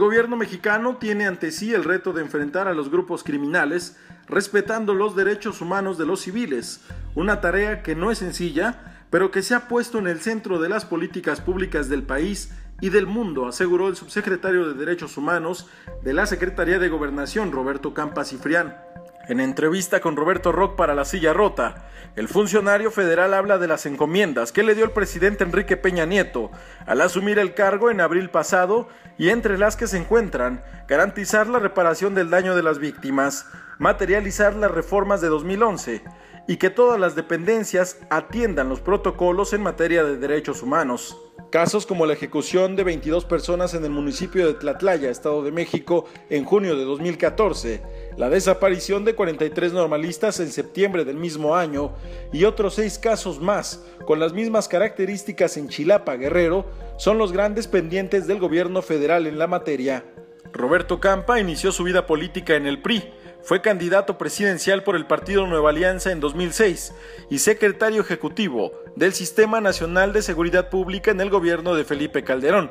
El gobierno mexicano tiene ante sí el reto de enfrentar a los grupos criminales respetando los derechos humanos de los civiles, una tarea que no es sencilla, pero que se ha puesto en el centro de las políticas públicas del país y del mundo, aseguró el subsecretario de Derechos Humanos de la Secretaría de Gobernación, Roberto Campa Cifrián. En entrevista con Roberto Rock para La Silla Rota, el funcionario federal habla de las encomiendas que le dio el presidente Enrique Peña Nieto al asumir el cargo en abril pasado y entre las que se encuentran garantizar la reparación del daño de las víctimas, materializar las reformas de 2011 y que todas las dependencias atiendan los protocolos en materia de derechos humanos. Casos como la ejecución de 22 personas en el municipio de Tlatlaya, Estado de México, en junio de 2014, la desaparición de 43 normalistas en septiembre del mismo año y otros seis casos más con las mismas características en Chilapa, Guerrero, son los grandes pendientes del gobierno federal en la materia. Roberto Campa inició su vida política en el PRI, fue candidato presidencial por el Partido Nueva Alianza en 2006 y secretario ejecutivo del Sistema Nacional de Seguridad Pública en el gobierno de Felipe Calderón.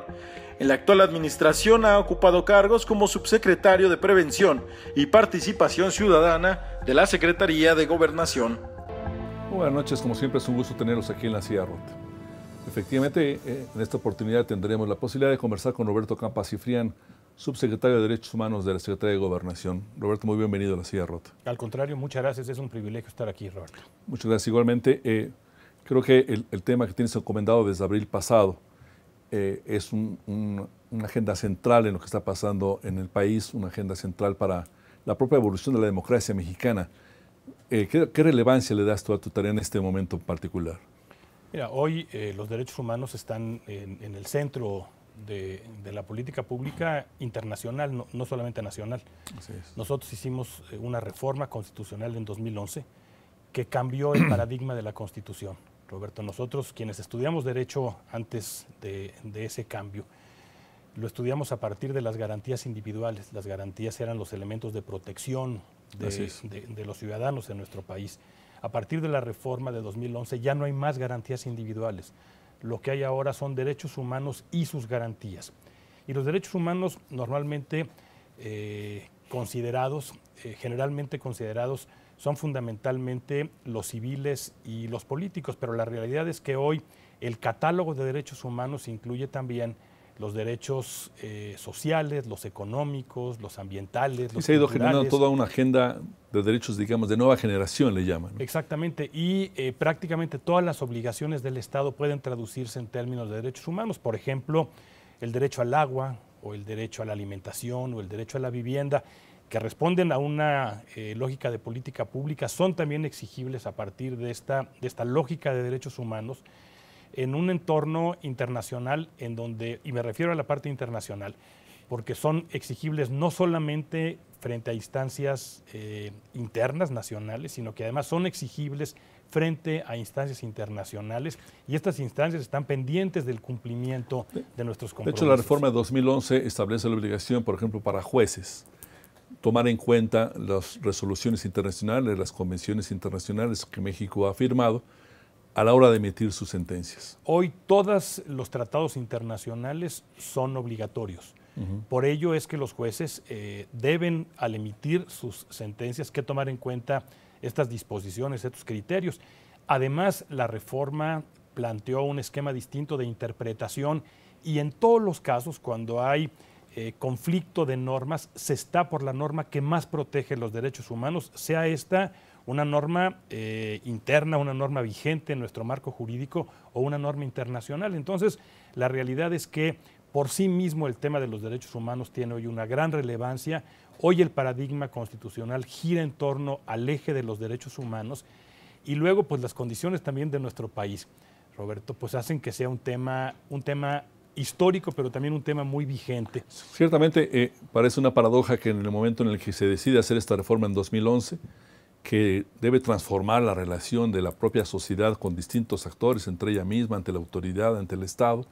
En la actual administración ha ocupado cargos como subsecretario de Prevención y Participación Ciudadana de la Secretaría de Gobernación. Buenas noches, como siempre es un gusto tenerlos aquí en la silla rota. Efectivamente, eh, en esta oportunidad tendremos la posibilidad de conversar con Roberto Campa Cifrián, subsecretario de Derechos Humanos de la Secretaría de Gobernación. Roberto, muy bienvenido a la silla rota. Al contrario, muchas gracias, es un privilegio estar aquí, Roberto. Muchas gracias. Igualmente, eh, creo que el tema que tienes encomendado desde abril pasado, eh, es una agenda central en lo que está pasando en el país, una agenda central para la propia evolución de la democracia mexicana. Eh, ¿qué, relevancia le das tú a tu tarea en este momento en particular? Mira, hoy eh, los derechos humanos están en, el centro de, la política pública internacional, no, no solamente nacional. Nosotros hicimos una reforma constitucional en 2011 que cambió el paradigma de la Constitución Roberto, nosotros quienes estudiamos derecho antes de, ese cambio, lo estudiamos a partir de las garantías individuales. Las garantías eran los elementos de protección de, los ciudadanos en nuestro país. A partir de la reforma de 2011 ya no hay más garantías individuales. Lo que hay ahora son derechos humanos y sus garantías. Y los derechos humanos normalmente eh, considerados, eh, generalmente considerados, son fundamentalmente los civiles y los políticos, pero la realidad es que hoy el catálogo de derechos humanos incluye también los derechos eh, sociales, los económicos, los ambientales. Los se ha ido generando toda una agenda de derechos, digamos, de nueva generación, le llaman. Exactamente, y eh, prácticamente todas las obligaciones del Estado pueden traducirse en términos de derechos humanos, por ejemplo, el derecho al agua, o el derecho a la alimentación o el derecho a la vivienda, que responden a una eh, lógica de política pública, son también exigibles a partir de esta, de esta lógica de derechos humanos en un entorno internacional en donde, y me refiero a la parte internacional, porque son exigibles no solamente frente a instancias eh, internas, nacionales, sino que además son exigibles frente a instancias internacionales y estas instancias están pendientes del cumplimiento de nuestros compromisos. De hecho, la reforma de 2011 establece la obligación, por ejemplo, para jueces tomar en cuenta las resoluciones internacionales, las convenciones internacionales que México ha firmado a la hora de emitir sus sentencias. Hoy todos los tratados internacionales son obligatorios. Por ello es que los jueces eh, deben, al emitir sus sentencias, que tomar en cuenta estas disposiciones, estos criterios. Además, la reforma planteó un esquema distinto de interpretación y en todos los casos, cuando hay eh, conflicto de normas, se está por la norma que más protege los derechos humanos, sea esta una norma eh, interna, una norma vigente en nuestro marco jurídico o una norma internacional. Entonces, la realidad es que por sí mismo el tema de los derechos humanos tiene hoy una gran relevancia. Hoy el paradigma constitucional gira en torno al eje de los derechos humanos y luego pues las condiciones también de nuestro país. Roberto, pues hacen que sea un tema, histórico, pero también un tema muy vigente. Ciertamente eh, parece una paradoja que en el momento en el que se decide hacer esta reforma en 2011, que debe transformar la relación de la propia sociedad con distintos actores, entre ella misma, ante la autoridad, ante el Estado,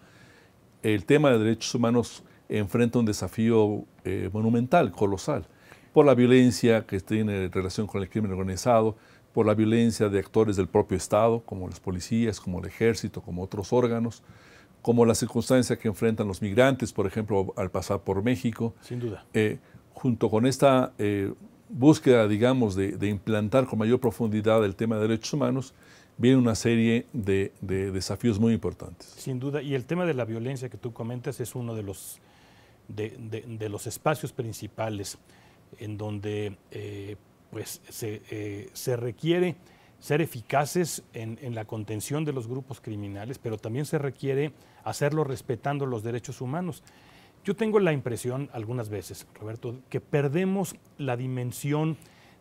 el tema de derechos humanos enfrenta un desafío eh, monumental, colosal, por la violencia que tiene relación con el crimen organizado, por la violencia de actores del propio Estado, como las policías, como el ejército, como otros órganos, como las circunstancia que enfrentan los migrantes, por ejemplo, al pasar por México. Sin duda. Eh, junto con esta eh, búsqueda, digamos, de, implantar con mayor profundidad el tema de derechos humanos, viene una serie de, desafíos muy importantes. Sin duda, y el tema de la violencia que tú comentas es uno de los, de, los espacios principales en donde eh, pues, eh, se, requiere ser eficaces en, en, la contención de los grupos criminales, pero también se requiere hacerlo respetando los derechos humanos. Yo tengo la impresión algunas veces, Roberto, que perdemos la dimensión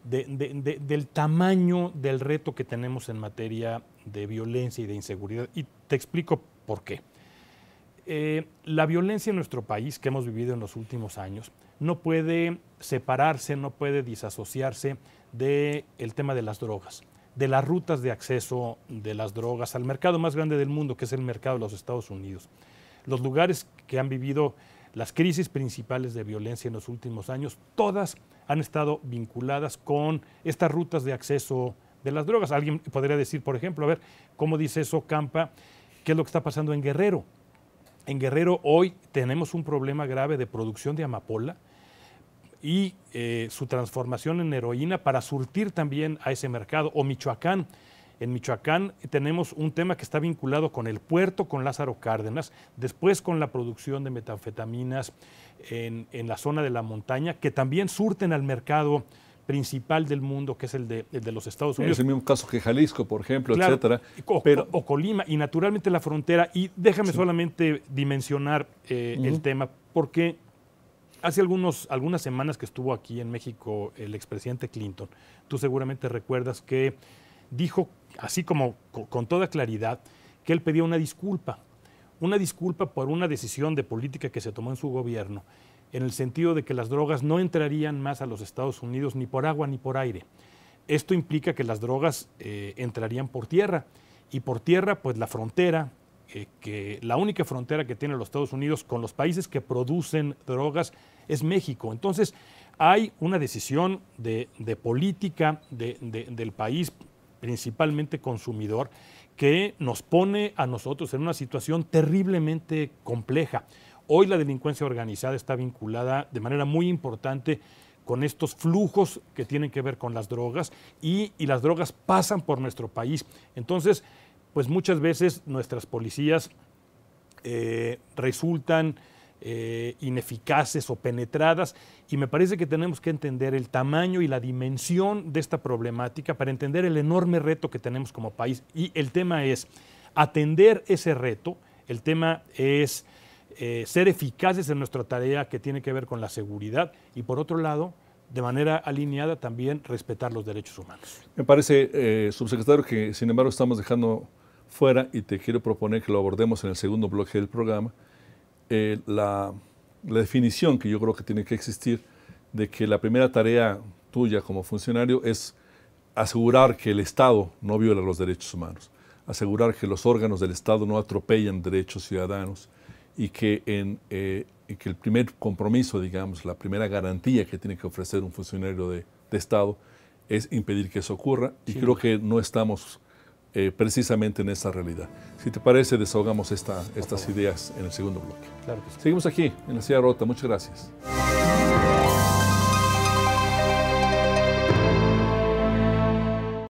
del tamaño del reto que tenemos en materia de violencia y de inseguridad. Y te explico por qué. Eh, la violencia en nuestro país que hemos vivido en los últimos años no puede separarse, no puede disasociarse del tema de las drogas, de las rutas de acceso de las drogas al mercado más grande del mundo, que es el mercado de los Estados Unidos. Los lugares que han vivido las crisis principales de violencia en los últimos años, todas han estado vinculadas con estas rutas de acceso de las drogas. Alguien podría decir, por ejemplo, a ver, ¿cómo dice eso Campa? ¿Qué es lo que está pasando en Guerrero? En Guerrero hoy tenemos un problema grave de producción de amapola y eh, su transformación en heroína para surtir también a ese mercado. O Michoacán, en Michoacán tenemos un tema que está vinculado con el puerto, con Lázaro Cárdenas, después con la producción de metanfetaminas en, la zona de la montaña, que también surten al mercado principal del mundo, que es el de, los Estados Unidos. Es el mismo caso que Jalisco, por ejemplo, etcétera. O, Colima, y naturalmente la frontera. Y déjame solamente dimensionar eh, el tema, porque hace algunos, algunas semanas que estuvo aquí en México el expresidente Clinton, tú seguramente recuerdas que dijo, así como con toda claridad, que él pedía una disculpa, una disculpa por una decisión de política que se tomó en su gobierno, en el sentido de que las drogas no entrarían más a los Estados Unidos ni por agua ni por aire. Esto implica que las drogas eh, entrarían por tierra y por tierra pues la frontera, eh, que la única frontera que tiene los Estados Unidos con los países que producen drogas es México. Entonces hay una decisión de, política del país principalmente consumidor, que nos pone a nosotros en una situación terriblemente compleja. Hoy la delincuencia organizada está vinculada de manera muy importante con estos flujos que tienen que ver con las drogas y, las drogas pasan por nuestro país. Entonces, pues muchas veces nuestras policías eh, resultan eh, ineficaces o penetradas y me parece que tenemos que entender el tamaño y la dimensión de esta problemática para entender el enorme reto que tenemos como país y el tema es atender ese reto, el tema es eh, ser eficaces en nuestra tarea que tiene que ver con la seguridad y por otro lado de manera alineada también respetar los derechos humanos. Me parece, eh, subsecretario, que sin embargo estamos dejando fuera y te quiero proponer que lo abordemos en el segundo bloque del programa, eh, la, definición que yo creo que tiene que existir de que la primera tarea tuya como funcionario es asegurar que el Estado no viola los derechos humanos, asegurar que los órganos del Estado no atropellan derechos ciudadanos y que, en, eh, el primer compromiso, digamos, la primera garantía que tiene que ofrecer un funcionario de, Estado es impedir que eso ocurra y creo que no estamos eh, precisamente en esta realidad. Si te parece, desahogamos estas ideas en el segundo bloque. Seguimos aquí en la silla rota. Muchas gracias.